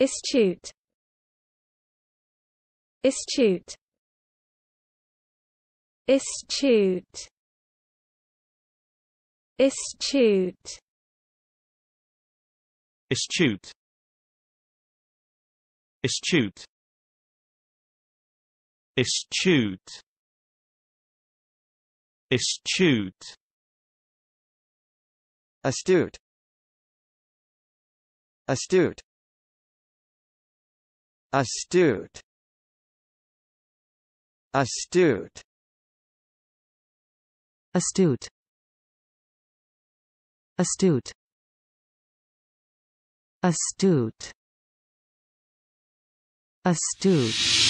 Istute Istute Istute Istute Istute Istute Istute Istute Astute Astute astute astute astute astute astute astute